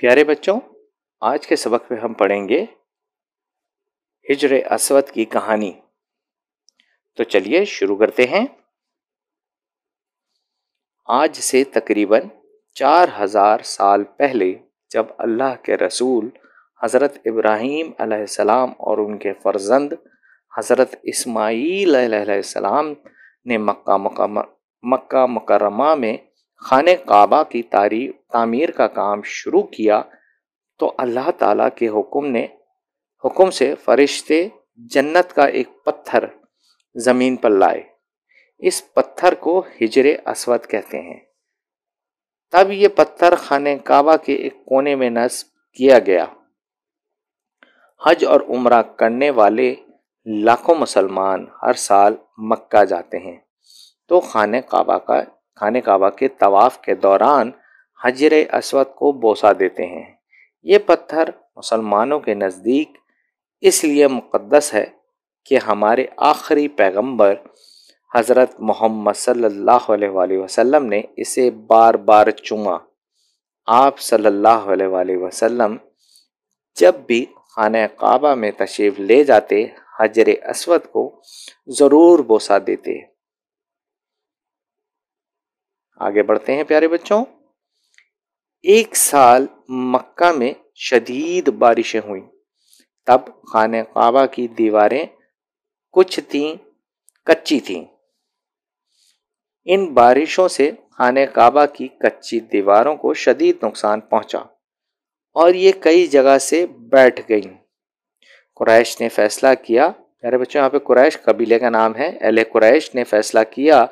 प्यारे बच्चों आज के सबक में हम पढ़ेंगे हिजर असवद की कहानी तो चलिए शुरू करते हैं आज से तकरीबन चार हजार साल पहले जब अल्लाह के रसूल हज़रत इब्राहिम सलाम और उनके फर्जंद हज़रत इस्माईल सलाम ने मक्का मक्का मक्का मकरमा में खान काबा की तारी तामीर का काम शुरू किया तो अल्लाह ताला के हुक्म ने हुक्म से फरिश्ते जन्नत का एक पत्थर ज़मीन पर लाए इस पत्थर को हिजरे असवद कहते हैं तब ये पत्थर खान काबा के एक कोने में नस्ब किया गया हज और उम्र करने वाले लाखों मुसलमान हर साल मक्का जाते हैं तो खान काबा का खाने काबा के तवाफ़ के दौरान हजर असवद को बोसा देते हैं ये पत्थर मुसलमानों के नज़दीक इसलिए मुक़दस है कि हमारे आखिरी पैगंबर हज़रत मोहम्मद सल्लल्लाहु अलैहि वसल्लम ने इसे बार बार चुमा आप सल्लल्लाहु अलैहि वसल्लम जब भी खाने काबा में तशरीफ़ ले जाते हजर असवद को ज़रूर बोसा देते आगे बढ़ते हैं प्यारे बच्चों एक साल मक्का में शदीद बारिशें हुई तब खान काबा की दीवारें कुछ थीं कच्ची थीं इन बारिशों से खान काबा की कच्ची दीवारों को शदीद नुकसान पहुंचा और ये कई जगह से बैठ गई कुरैश ने फैसला किया प्यारे बच्चों यहाँ पे कुरैश कबीले का नाम है अहल कुरैश ने फैसला किया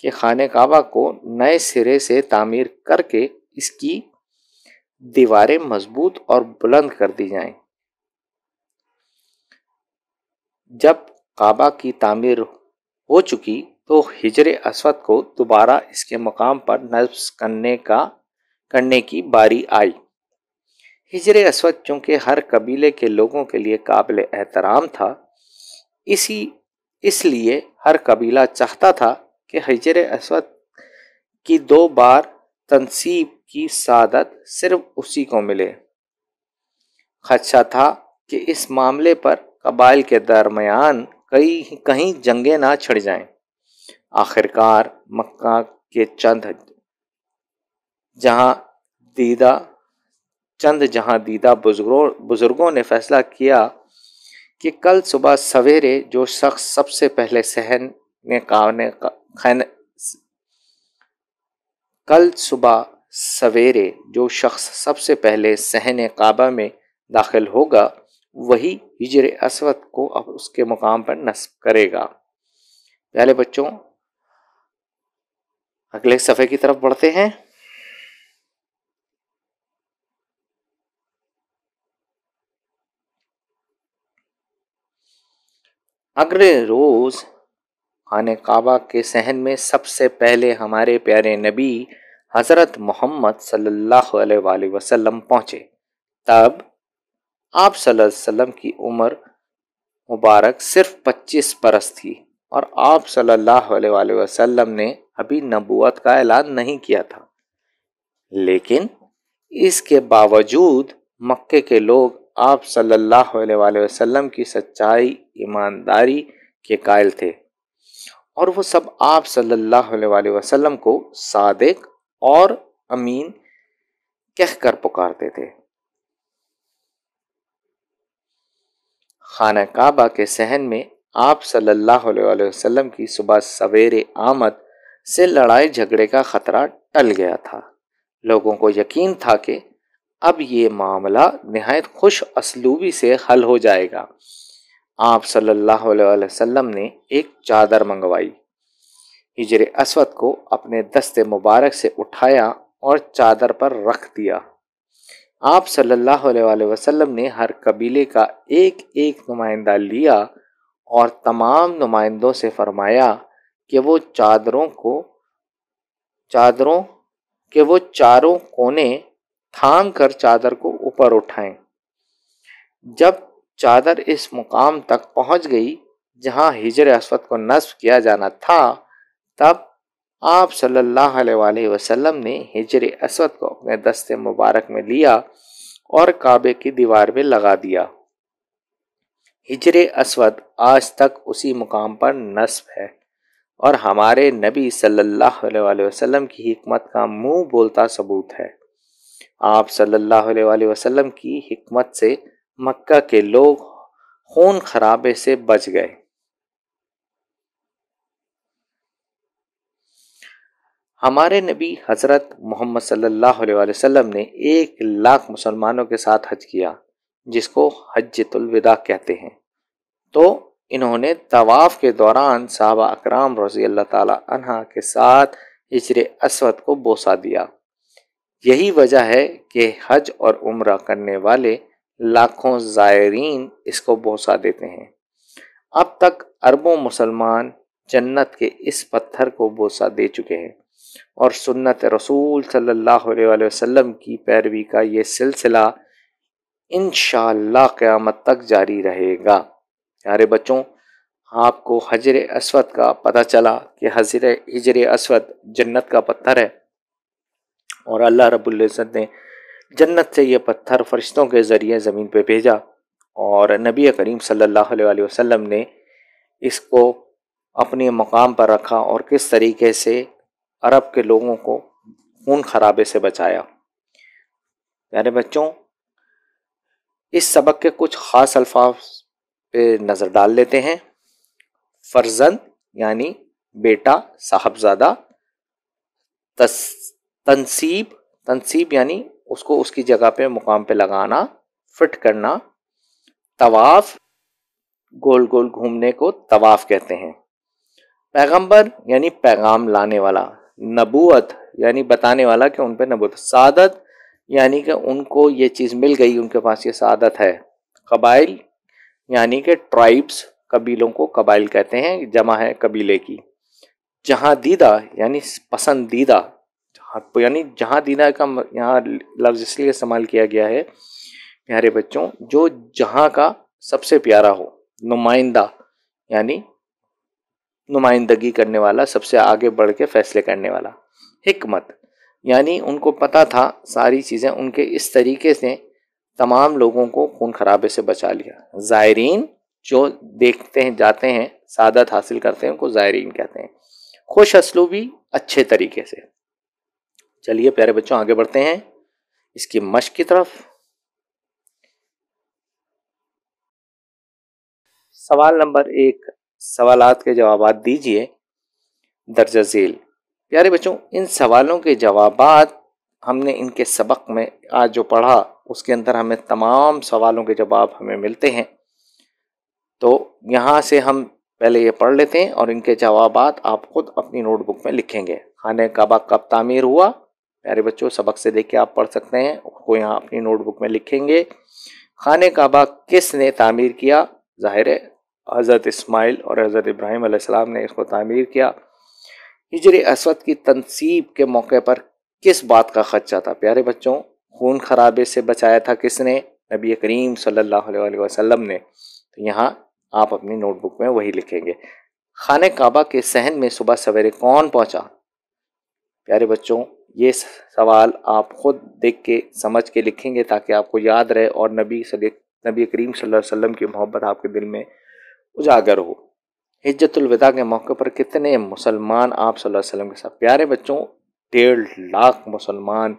कि खान काबा को नए सिरे से तामीर करके इसकी दीवारें मजबूत और बुलंद कर दी जाएं। जब काबा की तामीर हो चुकी तो हिजर असवद को दोबारा इसके मकाम पर नस्ब करने का करने की बारी आई हिजर असवद चूंकि हर कबीले के लोगों के लिए काबिल एहतराम था इसी इसलिए हर कबीला चाहता था कि हजर असवद की दो बार तनसीब की सादत सिर्फ उसी को मिले खदशा था कि इस मामले पर कबाइल के दरमियान कई कहीं जंगें ना छिड़ जाएं। आखिरकार मक्का के चंद जहां दीदा चंद जहां दीदा बुजुर्गों बुजुर्गों ने फैसला किया कि कल सुबह सवेरे जो शख्स सबसे पहले सहन ने का, खैन कल सुबह सवेरे जो शख्स सबसे पहले सहन काबा में दाखिल होगा वही हिजर असवद को अब उसके मुकाम पर नस्ब करेगा पहले बच्चों अगले सफ़े की तरफ बढ़ते हैं अगले रोज़ खान काबा के सहन में सबसे पहले हमारे प्यारे नबी हज़रत मोहम्मद सल्ला अलैहि पहुँचे तब आप सल्लम की उम्र मुबारक सिर्फ 25 बरस थी और आप सल्ला वसलम ने अभी नबूत का ऐलान नहीं किया था लेकिन इसके बावजूद मक्के के लोग आप सल्लल्लाहु अलैहि वसल्लम की सच्चाई ईमानदारी के कायल थे और वो सब आप सल्लल्लाहु अलैहि वसल्लम को सादिक और अमीन कर पुकारते थे खाना काबा के सहन में आप सल्लल्लाहु अलैहि वसल्लम की सुबह सवेरे आमद से लड़ाई झगड़े का खतरा टल गया था लोगों को यकीन था कि अब ये मामला नहायत खुश असलूबी से हल हो जाएगा आप सल्लल्लाहु अलैहि वसल्लम ने एक चादर मंगवाई हिजर असवद को अपने दस्ते मुबारक से उठाया और चादर पर रख दिया आप सल्लल्लाहु अलैहि वसल्लम ने हर कबीले का एक एक नुमाइंदा लिया और तमाम नुमाइंदों से फरमाया कि वो चादरों को चादरों के वो चारों कोने थाम कर चादर को ऊपर उठाएं जब चादर इस मुकाम तक पहुंच गई जहां हिजर असवद को नस्ब किया जाना था तब आप सल्लल्लाहु अलैहि वसल्लम ने हिजर असवद को अपने दस्ते मुबारक में लिया और काबे की दीवार में लगा दिया हिजर असवद आज तक उसी मुकाम पर नस्ब है और हमारे नबी सल्लल्लाहु अलैहि वसल्लम की हिकमत का मुंह बोलता सबूत है आप सल्लल्लाहु अलैहि वसल्लम की हिकमत से मक्का के लोग खून खराबे से बच गए हमारे नबी हज़रत मोहम्मद सल्लल्लाहु अलैहि वसल्लम ने एक लाख मुसलमानों के साथ हज किया जिसको हजतुलविदा कहते हैं तो इन्होंने तवाफ़ के दौरान साहबा अकराम रजी अल्लाह के साथ हिजर असवद को बोसा दिया यही वजह है कि हज और उम्र करने वाले लाखों ज़ायरीन इसको बोसा देते हैं अब तक अरबों मुसलमान जन्नत के इस पत्थर को बोसा दे चुके हैं और सुन्नत रसूल सल्लल्लाहु अलैहि वसल्लम की पैरवी का ये सिलसिला इन क़यामत तक जारी रहेगा प्यारे बच्चों आपको हजर अस्वद का पता चला कि हजर हजर अस्वद जन्नत का पत्थर है और अल्लाह रब्ज़त ने जन्नत से ये पत्थर फरिश्तों के ज़रिए ज़मीन पर भेजा और नबी करीम सल्लल्लाहु अलैहि वसल्लम ने इसको अपने मकाम पर रखा और किस तरीके से अरब के लोगों को खून खराबे से बचाया यानी बच्चों इस सबक के कुछ ख़ास अल्फाज पे नज़र डाल लेते हैं फर्जंद यानी बेटा साहबजादा तस तनसीब तनसीब यानी उसको उसकी जगह पे मुकाम पे लगाना फिट करना तवाफ गोल गोल घूमने को तवाफ कहते हैं पैगंबर यानी पैगाम लाने वाला नबूत यानी बताने वाला कि उन पर नबूत सादत यानी कि उनको ये चीज़ मिल गई उनके पास ये सादत है कबाइल यानी कि ट्राइब्स कबीलों को कबाइल कहते हैं जमा है कबीले की जहाँ दीदा यानी पसंदीदा हाथ पर यानी जहाँ दीना का यहाँ लफ्ज़ इसलिए इस्तेमाल किया गया है प्यारे बच्चों जो जहाँ का सबसे प्यारा हो नुमाइंदा यानी नुमाइंदगी करने वाला सबसे आगे बढ़ के फैसले करने वाला हिकमत यानी उनको पता था सारी चीज़ें उनके इस तरीके से तमाम लोगों को खून खराबे से बचा लिया ज़ायरीन जो देखते हैं जाते हैं सादत हासिल करते हैं उनको ज़ायरीन कहते हैं खुश असलूबी अच्छे तरीके से चलिए प्यारे बच्चों आगे बढ़ते हैं इसकी मश्क की तरफ सवाल नंबर एक सवालात के जवाब दीजिए दर्जा झेल प्यारे बच्चों इन सवालों के जवाब हमने इनके सबक में आज जो पढ़ा उसके अंदर हमें तमाम सवालों के जवाब हमें मिलते हैं तो यहाँ से हम पहले ये पढ़ लेते हैं और इनके जवाब आप खुद अपनी नोटबुक में लिखेंगे खाने काबा कब तामीर हुआ प्यारे बच्चों सबक से देख के आप पढ़ सकते हैं उसको यहाँ अपनी नोटबुक में लिखेंगे खान काबा किसने तामीर किया ज़ाहिर है हज़रत इस्माइल और हज़रत इब्राहिम आसमाम ने इसको तामीर किया हिजर असवद की तनसीब के मौके पर किस बात का खदशा था प्यारे बच्चों खून खराबे से बचाया था किसने नबी करीम सल्लल्लाहु अलैहि वसल्लम ने तो यहाँ आप अपनी नोटबुक में वही लिखेंगे खान काबा के सहन में सुबह सवेरे कौन पहुँचा प्यारे बच्चों ये सवाल आप खुद देख के समझ के लिखेंगे ताकि आपको याद रहे और नबी सद नबी करीम वसल्लम की मोहब्बत आपके दिल में उजागर हो हिजतुलविदा के मौके पर कितने मुसलमान आप वसल्लम के साथ प्यारे बच्चों डेढ़ लाख मुसलमान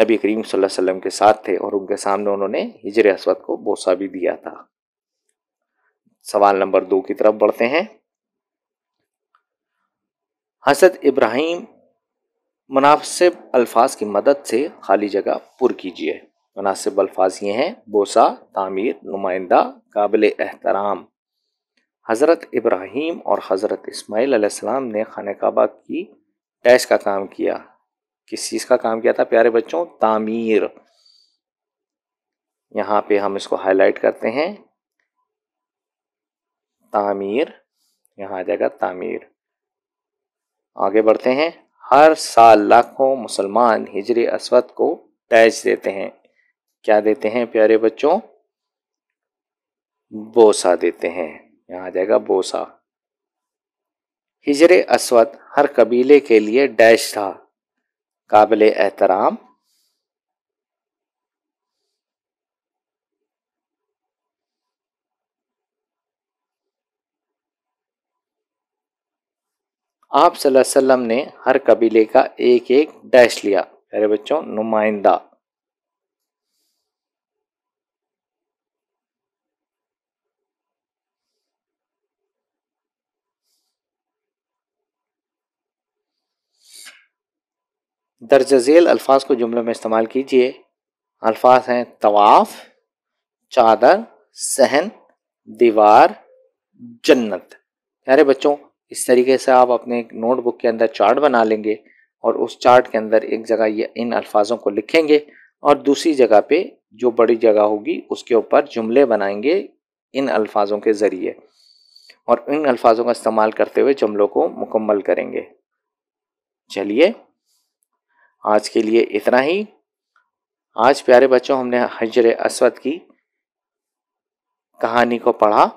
नबी करीम वसल्लम के साथ थे और उनके सामने उन्होंने हिजर असवद को बोसा भी दिया था सवाल नंबर दो की तरफ बढ़ते हैं हसरत इब्राहिम मुनासिब अल्फाज की मदद से खाली जगह पुर कीजिए मुनासिब अल्फाज ये हैं बोसा तामीर नुमाइंदा काबिल एहतराम हज़रत इब्राहिम और हज़रत इसमाईल सलाम ने खाने काबा की टैश का काम किया किस चीज़ का काम किया था प्यारे बच्चों तामीर यहाँ पे हम इसको हाईलाइट करते हैं तामीर यहाँ आ जाएगा तामीर आगे बढ़ते हैं हर साल लाखों मुसलमान हिजरी असवद को टैच देते हैं क्या देते हैं प्यारे बच्चों बोसा देते हैं यहाँ आ जाएगा बोसा हिजर असवद हर कबीले के लिए डैश था काबिल एहतराम आप सल्लम ने हर कबीले का एक एक डैश लिया अरे बच्चों नुमाइंदा दर्ज झेल अल्फाज को जुमलों में इस्तेमाल कीजिए अल्फाज हैं तवाफ चादर सहन दीवार जन्नत अरे बच्चों इस तरीके से आप अपने नोटबुक के अंदर चार्ट बना लेंगे और उस चार्ट के अंदर एक जगह ये इन अल्फाजों को लिखेंगे और दूसरी जगह पे जो बड़ी जगह होगी उसके ऊपर जुमले बनाएंगे इन अल्फाजों के ज़रिए और इन अल्फाजों का इस्तेमाल करते हुए जुमलों को मुकम्मल करेंगे चलिए आज के लिए इतना ही आज प्यारे बच्चों हमने हजर असवद की कहानी को पढ़ा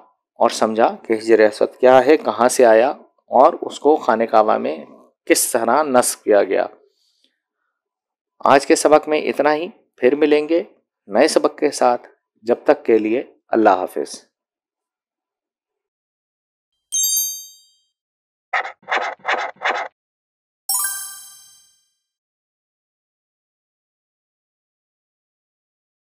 और समझा कि हजर असवद क्या है कहाँ से आया और उसको खाने काबा में किस तरह नस्ब किया गया आज के सबक में इतना ही फिर मिलेंगे नए सबक के साथ जब तक के लिए अल्लाह हाफिज़